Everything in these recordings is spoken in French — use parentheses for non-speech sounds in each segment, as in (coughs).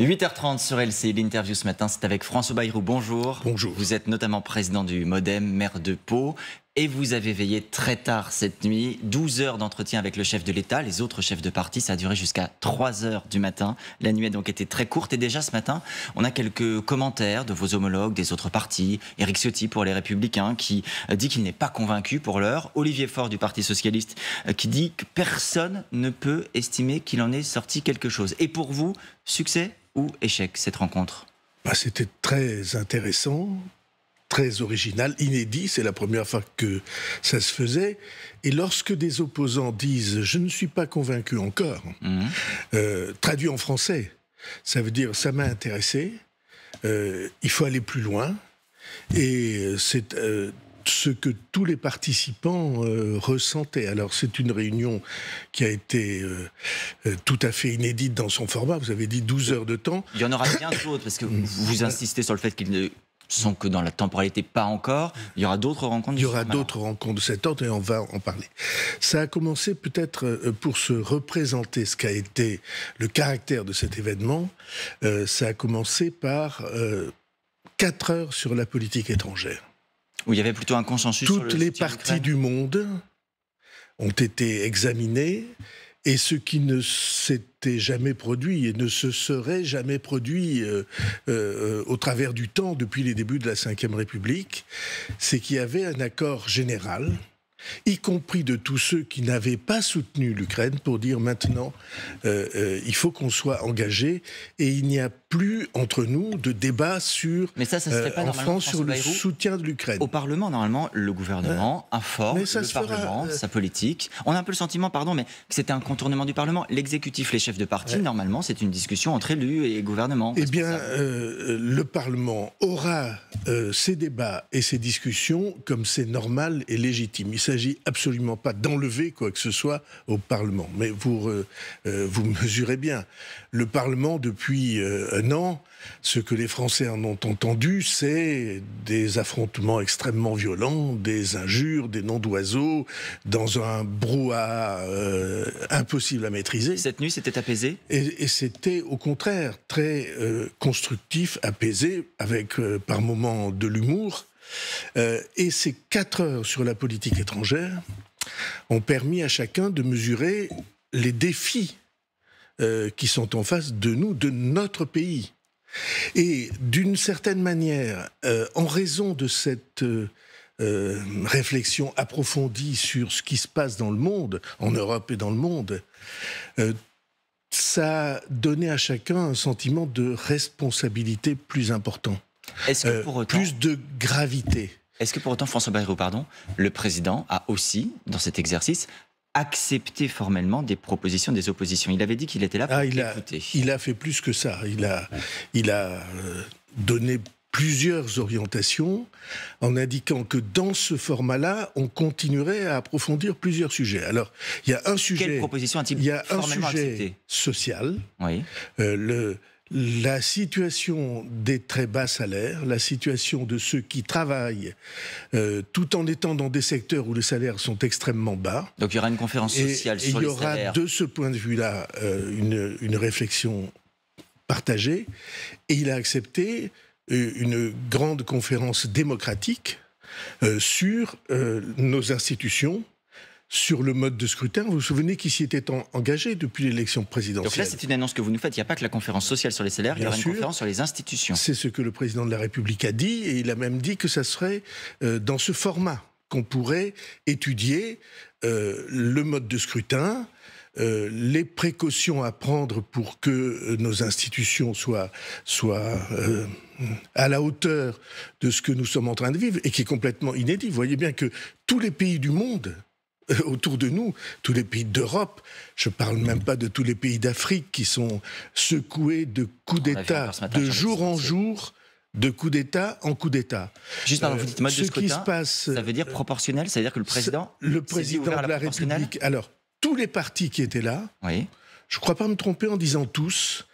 8h30 sur LCI, l'interview ce matin, c'est avec François Bayrou. Bonjour. Bonjour. Vous êtes notamment président du Modem, maire de Pau. Et vous avez veillé très tard cette nuit, 12 heures d'entretien avec le chef de l'État, les autres chefs de parti, ça a duré jusqu'à 3 heures du matin. La nuit a donc été très courte et déjà ce matin, on a quelques commentaires de vos homologues des autres partis, Éric Ciotti pour les Républicains qui euh, dit qu'il n'est pas convaincu pour l'heure, Olivier Faure du Parti Socialiste euh, qui dit que personne ne peut estimer qu'il en est sorti quelque chose. Et pour vous, succès ou échec cette rencontre bah, C'était très intéressant, très original, inédit, c'est la première fois que ça se faisait. Et lorsque des opposants disent ⁇ je ne suis pas convaincu encore mhm. euh, traduit en français, ça veut dire ⁇ ça m'a intéressé, euh, il faut aller plus loin ⁇ et c'est... Euh, ce que tous les participants ressentaient. Alors c'est une réunion qui a été tout à fait inédite dans son format. Vous avez dit 12 heures de temps. Il y en aura bien d'autres parce que mm. vous, insistez sur le fait qu'il ne sans que dans la temporalité, pas encore. Il y aura d'autres rencontres. Il y aura d'autres rencontres de cet ordre et on va en parler. Ça a commencé peut-être euh, pour se représenter ce qu'a été le caractère de cet événement. Euh, ça a commencé par euh, 4 heures sur la politique étrangère. Où il y avait plutôt un consensus. Toutes sur le les parties du monde ont été examinées et ce qui ne s'était jamais produit et ne se serait jamais produit euh, euh, au travers du temps depuis les débuts de la Ve République, c'est qu'il y avait un accord général y compris de tous ceux qui n'avaient pas soutenu l'Ukraine, pour dire maintenant, euh, il faut qu'on soit engagé et il n'y a plus entre nous de débats sur mais ça, euh, en France sur le soutien de l'Ukraine. Au Parlement, normalement, le gouvernement informe le Parlement, euh, sa politique. On a un peu le sentiment, pardon, mais que c'était un contournement du Parlement. L'exécutif, les chefs de parti, normalement, c'est une discussion entre élus et gouvernement. Eh bien, euh, le Parlement aura ses débats et ses discussions comme c'est normal et légitime. Il ne s'agit absolument pas d'enlever quoi que ce soit au Parlement. Mais vous mesurez bien le Parlement, depuis euh, un an, ce que les Français en ont entendu, c'est des affrontements extrêmement violents, des injures, des noms d'oiseaux, dans un brouhaha euh, impossible à maîtriser. Cette nuit, c'était apaisé Et, c'était au contraire très euh, constructif, apaisé, avec par moments de l'humour. et ces quatre heures sur la politique étrangère ont permis à chacun de mesurer les défis euh, qui sont en face de nous, de notre pays. Et d'une certaine manière, euh, en raison de cette euh, réflexion approfondie sur ce qui se passe dans le monde, en Europe et dans le monde, ça a donné à chacun un sentiment de responsabilité plus important, que pour plus de gravité. Est-ce que pour autant, François Bayrou, pardon, le président a aussi, dans cet exercice, accepter formellement des propositions des oppositions. Il avait dit qu'il était là pour ah, il A, il a fait plus que ça. Il a, il a euh, donné plusieurs orientations en indiquant que dans ce format-là, on continuerait à approfondir plusieurs sujets. Alors, il y a un sujet. Quelle proposition a-t-il formellement acceptée social. Oui. Euh, le la situation des très bas salaires, la situation de ceux qui travaillent euh, tout en étant dans des secteurs où les salaires sont extrêmement bas. Donc il y aura une conférence sociale sur les Il y aura de ce point de vue-là euh, une, réflexion partagée. Et il a accepté euh, une grande conférence démocratique sur nos institutions, sur le mode de scrutin. Vous vous souvenez qu'il s'y était engagé depuis l'élection présidentielle. Donc là, c'est une annonce que vous nous faites. Il n'y a pas que la conférence sociale sur les salaires, il y aura une conférence sur les institutions. C'est ce que le président de la République a dit, et il a même dit que ça serait euh, dans ce format qu'on pourrait étudier euh, le mode de scrutin, euh, les précautions à prendre pour que nos institutions soient, soient à la hauteur de ce que nous sommes en train de vivre et qui est complètement inédit. Vous voyez bien que tous les pays du monde euh, autour de nous, tous les pays d'Europe, je ne parle même pas de tous les pays d'Afrique qui sont secoués de coups d'État de jour en jour de coups d'État en coups d'État. Juste vous dites mode de euh, qui se passe, ça veut dire euh, proportionnel, ça veut dire que le président... Le président de la, la République... Alors, tous les partis qui étaient là, je ne crois pas me tromper en disant tous,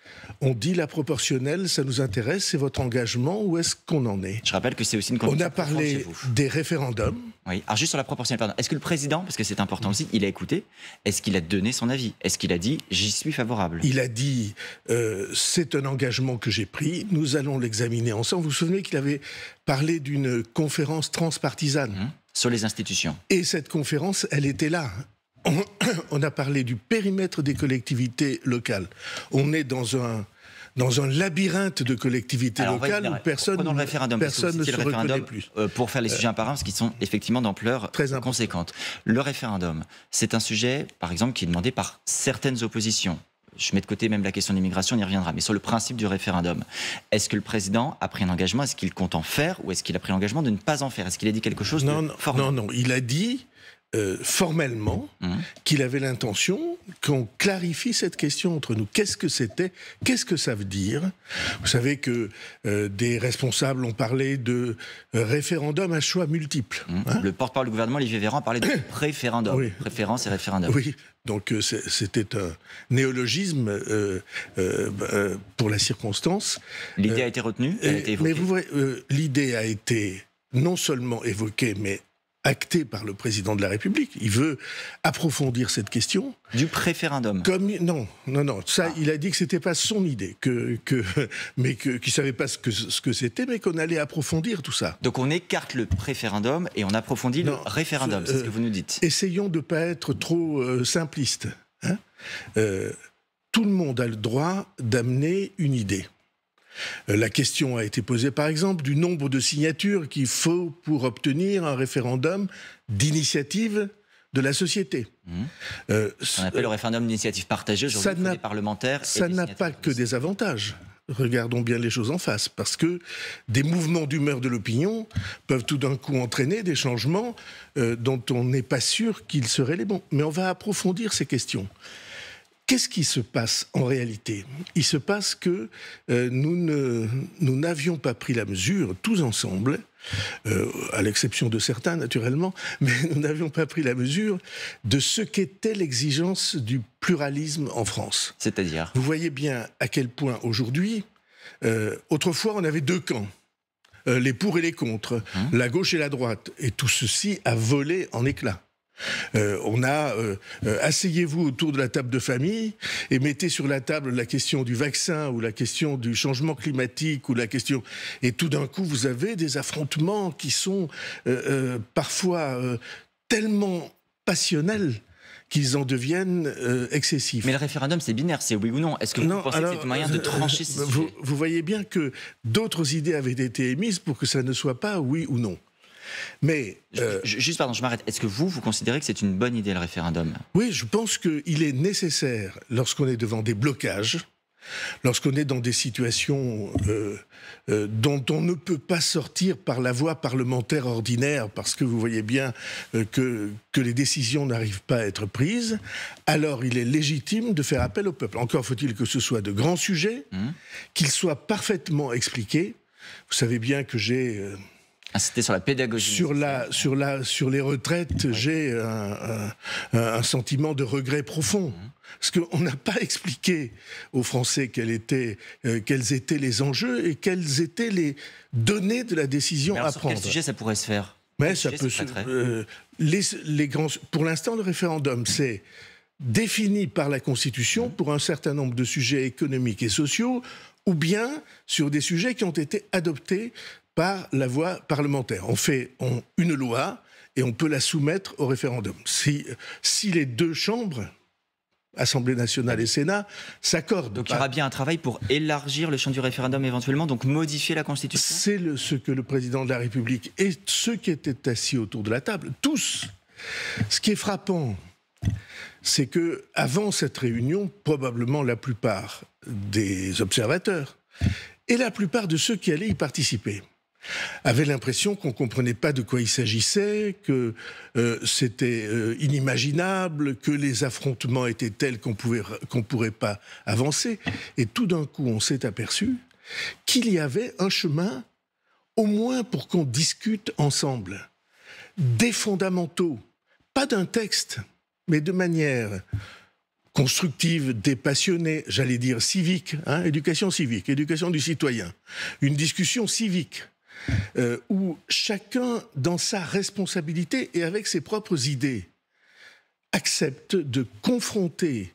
on dit la proportionnelle, ça nous intéresse, c'est votre engagement, où est-ce qu'on en est Je rappelle que c'est aussi une On a parlé des référendums. Oui, juste sur la proportionnelle, Est-ce que le président, parce que c'est important aussi, il a écouté Est-ce qu'il a donné son avis Est-ce qu'il a dit j'y suis favorable Il a dit euh, c'est un engagement que j'ai pris, nous allons l'examiner ensemble. Vous vous souvenez qu'il avait parlé d'une conférence transpartisane hum, Sur les institutions. Et cette conférence, elle était là on a parlé du périmètre des collectivités locales. On est dans un, dans un labyrinthe de collectivités locales où personne, le référendum, personne ne se référendum, reconnaît plus. Euh, pour faire les sujets apparents, euh, qui sont effectivement d'ampleur très conséquente. Le référendum, c'est un sujet, par exemple, qui est demandé par certaines oppositions. Je mets de côté même la question de l'immigration, on y reviendra. Mais sur le principe du référendum, est-ce que le président a pris un engagement Est-ce qu'il compte en faire Ou est-ce qu'il a pris l'engagement de ne pas en faire Est-ce qu'il a dit quelque chose de non, non, non, il a dit euh, formellement mmh. qu'il avait l'intention qu'on clarifie cette question entre nous. Qu'est-ce que c'était Qu'est-ce que ça veut dire Vous savez que euh, des responsables ont parlé de référendum à choix multiples. Mmh. Hein. le porte-parole du gouvernement, Olivier Véran, parlait de (coughs) préférendum. Oui. Préférence et référendum. Oui, donc euh, c'était un néologisme bah, pour la circonstance. L'idée a été retenue elle Mais l'idée a été non seulement évoquée, mais acté par le président de la République. Il veut approfondir cette question. Du préférendum. Comme non, non, non. Ça, ah. il a dit que ce c'était pas son idée, que, que (laughs) mais qu'il savait pas ce que c'était, mais qu'on allait approfondir tout ça. Donc on écarte le préférendum et on approfondit le référendum. C'est ce, euh, que vous nous dites. Essayons de pas être trop simplistes. Euh, simpliste. Hein. Euh, tout le monde a le droit d'amener une idée. Euh, la question a été posée, par exemple, du nombre de signatures qu'il faut pour obtenir un référendum d'initiative de la société. Mmh. Euh, on appelle le référendum d'initiative partagée aujourd'hui les parlementaires. Ça n'a pas que des avantages. Regardons bien les choses en face, parce que des mouvements d'humeur de l'opinion peuvent tout d'un coup entraîner des changements euh, dont on n'est pas sûr qu'ils seraient les bons. Mais on va approfondir ces questions. Qu'est-ce qui se passe en réalité Il se passe que euh, nous, n'avions pas pris la mesure, tous ensemble, euh, à l'exception de certains naturellement, (laughs) mais nous n'avions pas pris la mesure de ce qu'était l'exigence du pluralisme en France. C'est-à-dire Vous voyez bien à quel point aujourd'hui, euh, autrefois on avait deux camps. les pour et les contre, hein la gauche et la droite. Et tout ceci a volé en éclats. Euh, on a euh, euh, asseyez-vous autour de la table de famille et mettez sur la table la question du vaccin ou la question du changement climatique ou la question et tout d'un coup vous avez des affrontements qui sont parfois tellement passionnels qu'ils en deviennent excessifs. Mais le référendum, c'est binaire, c'est oui ou non. Est-ce que vous pensez que c'est une manière de trancher vous voyez bien que d'autres idées avaient été émises pour que ça ne soit pas oui ou non. Mais euh, juste pardon, je m'arrête. Est-ce que vous vous considérez que c'est une bonne idée le référendum Oui, je pense qu'il est nécessaire lorsqu'on est devant des blocages, lorsqu'on est dans des situations euh, euh, dont on ne peut pas sortir par la voie parlementaire ordinaire, parce que vous voyez bien que, que les décisions n'arrivent pas à être prises, alors il est légitime de faire appel au peuple. Encore faut-il que ce soit de grands sujets, mmh. qu'ils soient parfaitement expliqués. Vous savez bien que j'ai c'était sur la pédagogie. Sur, la, sur, les retraites, j'ai un, sentiment de regret profond. Mhm. Parce qu'on n'a pas expliqué aux Français quels étaient, euh, étaient les enjeux et quelles étaient les données de la décision à prendre. Sur quel sujet ça pourrait se faire Mais ça peut se, euh, les, pour l'instant, le référendum, c'est défini par la Constitution mhm. pour un certain nombre de sujets économiques et sociaux, ou bien sur des sujets qui ont été adoptés par la voie parlementaire. On fait une loi et on peut la soumettre au référendum. Si, si les deux chambres, Assemblée nationale et Sénat, s'accordent. Donc il y aura bien un travail pour élargir le champ du référendum éventuellement, donc modifier la Constitution C'est ce que le président de la République et ceux qui étaient assis autour de la table, tous. Ce qui est frappant, c'est que avant cette réunion, probablement la plupart des observateurs et la plupart de ceux qui allaient y participer avait l'impression qu'on ne comprenait pas de quoi il s'agissait, que euh, c'était euh, inimaginable, que les affrontements étaient tels qu'on ne pourrait pas avancer. Et tout d'un coup, on s'est aperçu qu'il y avait un chemin, au moins pour qu'on discute ensemble, des fondamentaux, pas d'un texte, mais de manière constructive, dépassionnée, j'allais dire civique, hein, éducation civique, éducation du citoyen, une discussion civique euh, où chacun, dans sa responsabilité et avec ses propres idées, accepte de confronter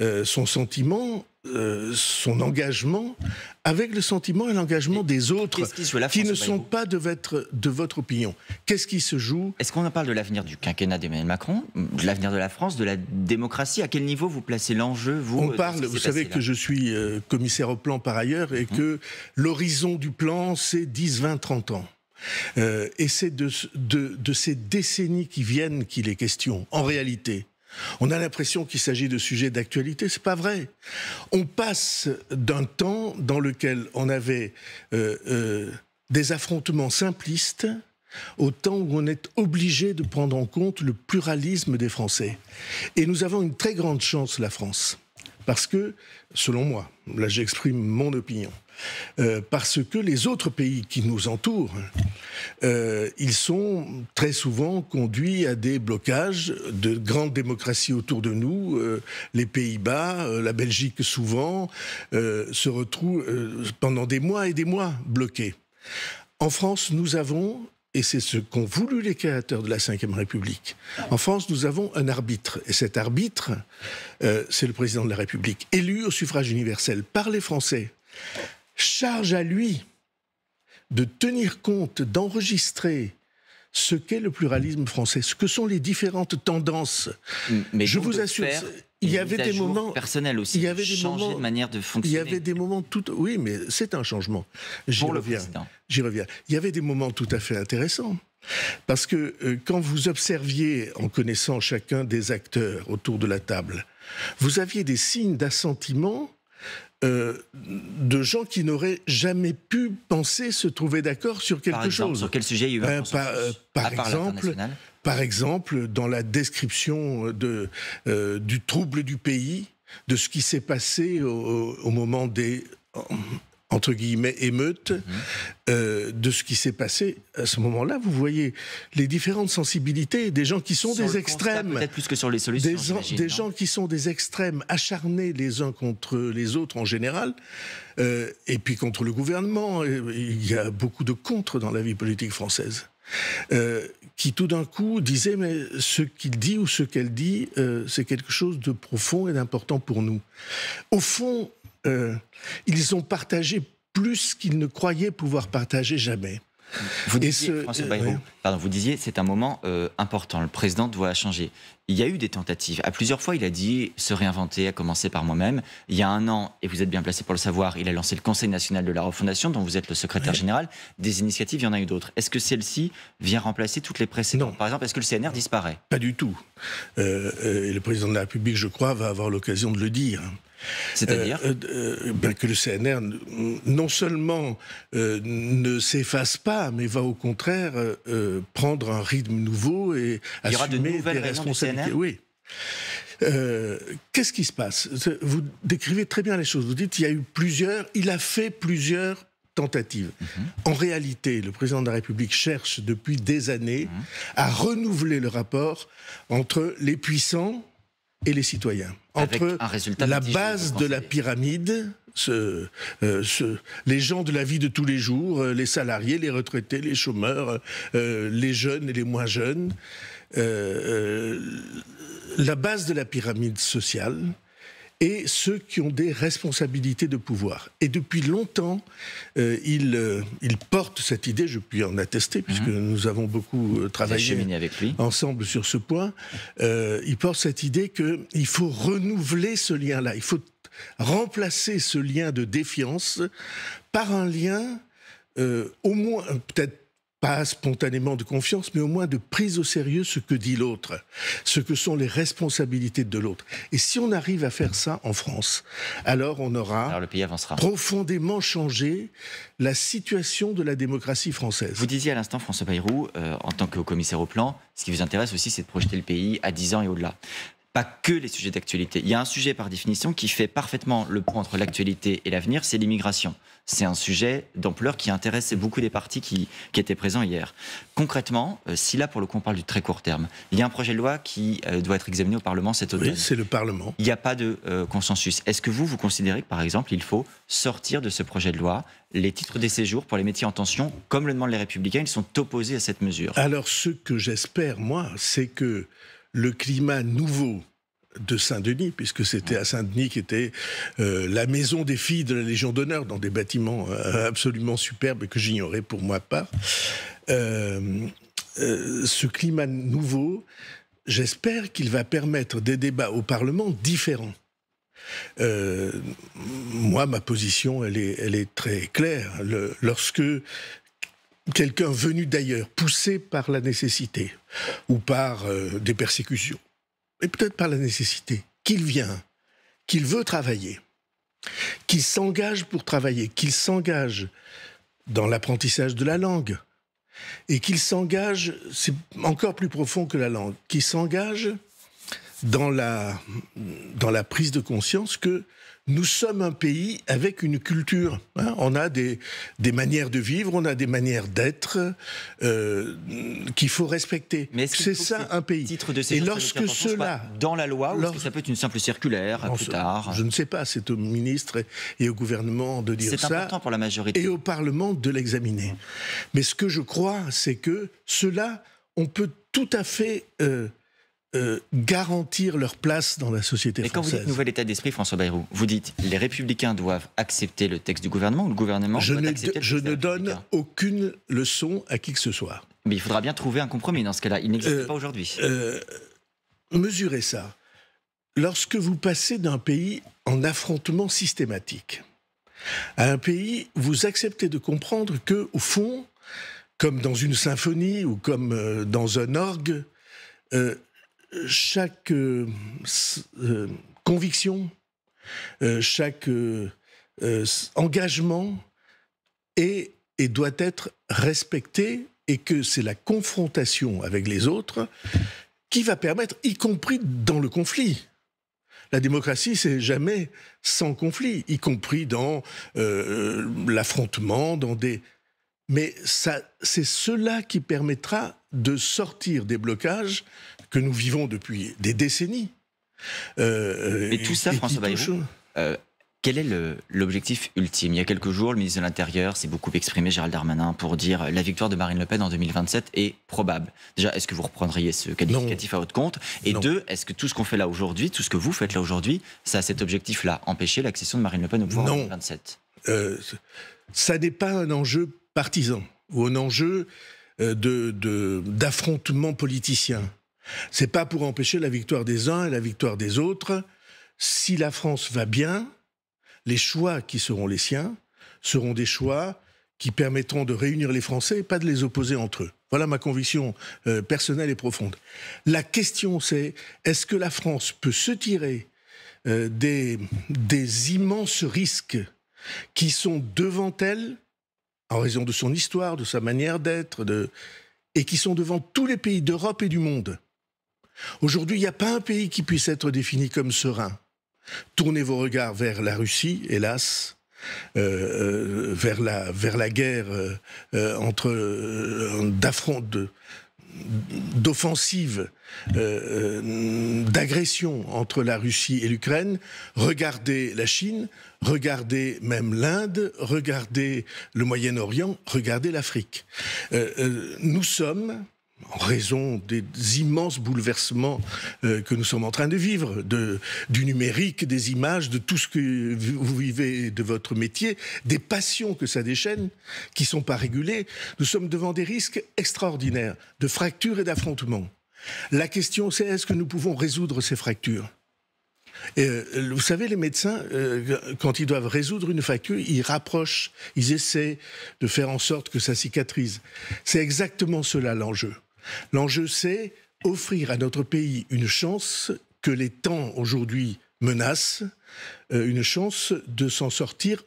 euh, son sentiment euh, son engagement avec le sentiment et l'engagement des autres qui, ne sont pas de votre, de votre opinion. Qu'est-ce qui se joue Est-ce qu'on en parle de l'avenir du quinquennat d'Emmanuel Macron, de l'avenir de la France, de la démocratie À quel niveau vous placez l'enjeu vous, On euh, parle, vous savez que je suis euh, commissaire au plan par ailleurs et mhm. que l'horizon du plan, c'est 10, 20, 30 ans. et c'est de, de ces décennies qui viennent qu'il est question, en réalité. On a l'impression qu'il s'agit de sujets d'actualité, c'est pas vrai. On passe d'un temps dans lequel on avait euh, euh, des affrontements simplistes au temps où on est obligé de prendre en compte le pluralisme des Français. Et nous avons une très grande chance, la France parce que, selon moi, là j'exprime mon opinion, euh, parce que les autres pays qui nous entourent, euh, ils sont très souvent conduits à des blocages de grandes démocraties autour de nous. Euh, les Pays-Bas, la Belgique souvent, se retrouvent pendant des mois et des mois bloqués. En France, nous avons et c'est ce qu'ont voulu les créateurs de la Ve République. En France, nous avons un arbitre, et cet arbitre, euh, c'est le président de la République, élu au suffrage universel par les Français, charge à lui de tenir compte, d'enregistrer ce qu'est le pluralisme français, ce que sont les différentes tendances. Mais Je vous assure, il y avait des moments personnels aussi. Il y avait des moments de manière de fonctionner. Il y avait des moments tout. Oui, mais c'est un changement. J'y reviens. J'y reviens. Il y avait des moments tout à fait intéressants. Parce que euh, quand vous observiez, en connaissant chacun des acteurs autour de la table, vous aviez des signes d'assentiment euh, de gens qui n'auraient jamais pu penser se trouver d'accord sur quelque chose. Sur quel sujet il y a hein, Par, euh, par exemple, par exemple, dans la description euh, euh, du trouble du pays, de ce qui s'est passé au, moment des entre guillemets émeutes, mhm. euh, de ce qui s'est passé à ce moment-là. Vous voyez les différentes sensibilités des gens qui sont des extrêmes, peut-être plus que sur les solutions, des, gens qui sont des extrêmes acharnés les uns contre les autres en général, et puis contre le gouvernement. Il y a beaucoup de contre dans la vie politique française. Euh, qui tout d'un coup disait mais ce qu'il dit ou ce qu'elle dit, euh, c'est quelque chose de profond et d'important pour nous. Au fond, euh, ils ont partagé plus qu'ils ne croyaient pouvoir partager jamais. Vous disiez, euh, pardon, vous disiez, c'est un moment euh, important. Le président doit changer. Il y a eu des tentatives. À plusieurs fois, il a dit se réinventer, à commencer par moi-même. Il y a un an, et vous êtes bien placé pour le savoir, il a lancé le Conseil national de la refondation, dont vous êtes le secrétaire général. Des initiatives, il y en a eu d'autres. Est-ce que celle-ci vient remplacer toutes les précédentes Par exemple, est-ce que le CNR disparaît Pas du tout. Euh, et le président de la République, je crois, va avoir l'occasion de le dire. C'est-à-dire euh, euh, euh, ben, que le CNR non seulement ne s'efface pas, mais va au contraire prendre un rythme nouveau et Il y assumer aura des responsabilités. oui. qu'est-ce qui se passe Vous décrivez très bien les choses. Vous dites il y a eu plusieurs, il a fait plusieurs tentatives. Mm-hmm. En réalité, le président de la République cherche depuis des années mm-hmm. à renouveler le rapport entre les puissants et les citoyens. Entre la base de la pyramide, euh, ce, les gens de la vie de tous les jours, euh, les salariés, les retraités, les chômeurs, euh, les jeunes et les moins jeunes, la base de la pyramide sociale, et ceux qui ont des responsabilités de pouvoir. Et depuis longtemps, euh, euh, il porte cette idée, je puis en attester, puisque mhm. nous avons beaucoup euh, travaillé ensemble sur ce point, il porte cette idée qu'il faut renouveler ce lien-là, il faut remplacer ce lien de défiance par un lien au moins, peut-être pas spontanément de confiance, mais au moins de prise au sérieux ce que dit l'autre, ce que sont les responsabilités de l'autre. Et si on arrive à faire ça en France, alors on aura profondément changé la situation de la démocratie française. Vous disiez à l'instant, François Bayrou, euh, en tant que commissaire au plan, ce qui vous intéresse aussi, c'est de projeter le pays à 10 ans et au-delà pas que les sujets d'actualité. Il y a un sujet par définition qui fait parfaitement le pont entre l'actualité et l'avenir, c'est l'immigration. C'est un sujet d'ampleur qui intéresse beaucoup des partis qui, étaient présents hier. Concrètement, euh, si là pour le coup on parle du très court terme, il y a un projet de loi qui euh, doit être examiné au Parlement cet automne. c'est le Parlement. Il n'y a pas de euh, consensus. Est-ce que vous, vous considérez que par exemple il faut sortir de ce projet de loi les titres des séjours pour les métiers en tension, comme le demandent les républicains, ils sont opposés à cette mesure Alors ce que j'espère moi, c'est que le climat nouveau de Saint-Denis, puisque c'était à Saint-Denis qu'était était euh, la maison des filles de la Légion d'honneur, dans des bâtiments euh, absolument superbes que j'ignorais pour moi pas. Euh, ce climat nouveau, j'espère qu'il va permettre des débats au Parlement différents. moi, ma position, elle est, très claire. lorsque quelqu'un venu d'ailleurs, poussé par la nécessité ou par euh, des persécutions, et peut-être par la nécessité, qu'il vient, qu'il veut travailler, qu'il s'engage pour travailler, qu'il s'engage dans l'apprentissage de la langue, et qu'il s'engage, c'est encore plus profond que la langue, qu'il s'engage dans la, dans la prise de conscience que nous sommes un pays avec une culture. Hein. On a des, des, manières de vivre, on a des manières d'être euh, qu'il faut respecter. C'est ça un pays. Et lorsque cela dans la loi, ou que ça peut être une simple circulaire plus tard. Je ne sais pas. C'est au ministre et au gouvernement de dire ça. C'est important pour la majorité. Et au Parlement de l'examiner. Mais ce que je crois, c'est que cela, on peut tout à fait euh, euh, garantir leur place dans la société française. Mais quand vous dites nouvel état d'esprit, François Bayrou, vous dites les républicains doivent accepter le texte du gouvernement ou le gouvernement je doit ne, accepter le texte Je ne donne aucune leçon à qui que ce soit. Mais il faudra bien trouver un compromis dans ce cas-là. Il n'existe euh, pas aujourd'hui. Euh, mesurez ça. Lorsque vous passez d'un pays en affrontement systématique à un pays, vous acceptez de comprendre que, au fond, comme dans une symphonie ou comme dans un orgue, chaque euh, euh, conviction, euh, chaque engagement est et doit être respecté et que c'est la confrontation avec les autres qui va permettre, y compris dans le conflit. La démocratie, c'est jamais sans conflit, y compris dans l'affrontement, dans des... Mais c'est cela qui permettra de sortir des blocages que nous vivons depuis des décennies. Euh, euh Mais tout ça, François Bayrou, euh, quel est l'objectif ultime Il y a quelques jours, le ministre de l'Intérieur s'est beaucoup exprimé, Gérald Darmanin, pour dire la victoire de Marine Le Pen en 2027 est probable. Déjà, est-ce que vous reprendriez ce qualificatif à votre compte Et deux, est-ce que tout ce qu'on fait là aujourd'hui, tout ce que vous faites là aujourd'hui, ça a cet objectif-là, empêcher l'accession de Marine Le Pen au pouvoir en 2027 euh, Ça n'est pas un enjeu partisan ou un enjeu euh, d'affrontement de, politicien n'est pas pour empêcher la victoire des uns et la victoire des autres. Si la France va bien, les choix qui seront les siens seront des choix qui permettront de réunir les Français et pas de les opposer entre eux. Voilà ma conviction euh, personnelle et profonde. La question c'est est-ce que la France peut se tirer euh, des, immenses risques qui sont devant elle en raison de son histoire, de sa manière d'être, et qui sont devant tous les pays d'Europe et du monde. Aujourd'hui, il n'y a pas un pays qui puisse être défini comme serein. Tournez vos regards vers la Russie, hélas, euh, euh, vers, la, vers la guerre euh, entre d'affront d'offensive, d'agression entre la Russie et l'Ukraine, regardez la Chine, regardez même l'Inde, regardez le Moyen-Orient, regardez l'Afrique. nous sommes en raison des immenses bouleversements euh, que nous sommes en train de vivre, de, du numérique, des images, de tout ce que vous vivez de votre métier, des passions que ça déchaîne, qui ne sont pas régulées, nous sommes devant des risques extraordinaires de fractures et d'affrontements. La question, c'est est-ce que nous pouvons résoudre ces fractures euh, vous savez, les médecins, euh, quand ils doivent résoudre une fracture, ils rapprochent, ils essaient de faire en sorte que ça cicatrise. C'est exactement cela l'enjeu. L'enjeu, c'est offrir à notre pays une chance que les temps aujourd'hui menacent, euh, une chance de s'en sortir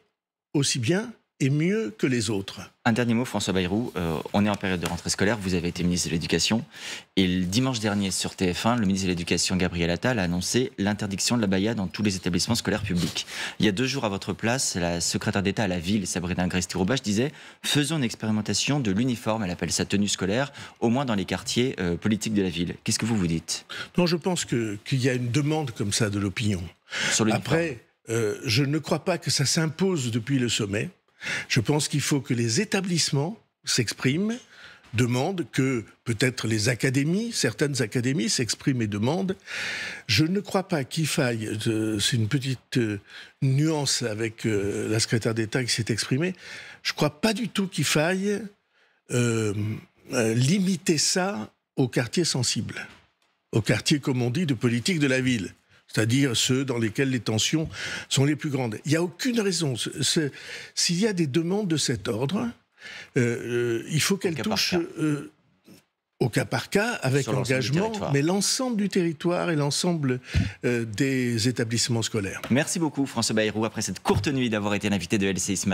aussi bien et mieux que les autres. Un dernier mot, François Bayrou. Euh, on est en période de rentrée scolaire. Vous avez été ministre de l'Éducation. Et le dimanche dernier, sur TF1, le ministre de l'Éducation, Gabriel Attal, a annoncé l'interdiction de la baïa dans tous les établissements scolaires publics. Il y a deux jours à votre place, la secrétaire d'État à la ville, Sabrina Gristiroubach, disait Faisons une expérimentation de l'uniforme, elle appelle sa tenue scolaire, au moins dans les quartiers euh, politiques de la ville. Qu'est-ce que vous vous dites Non, je pense qu'il y a une demande comme ça de l'opinion. Après, euh, je ne crois pas que ça s'impose depuis le sommet. Je pense qu'il faut que les établissements s'expriment, demandent, que peut-être les académies, certaines académies s'expriment et demandent. Je ne crois pas qu'il faille, euh, c'est une petite euh, nuance avec euh, la secrétaire d'État qui s'est exprimée, je ne crois pas du tout qu'il faille limiter ça aux quartiers sensibles, aux quartiers, comme on dit, de politique de la ville c'est-à-dire ceux dans lesquels les tensions sont les plus grandes. Il n'y a aucune raison. S'il y a des demandes de cet ordre, euh, euh, il faut qu'elles touchent euh, au cas par cas, avec engagement, mais l'ensemble du territoire et l'ensemble des établissements scolaires. Merci beaucoup François Bayrou, après cette courte nuit, d'avoir été l'invité de LCI ce matin.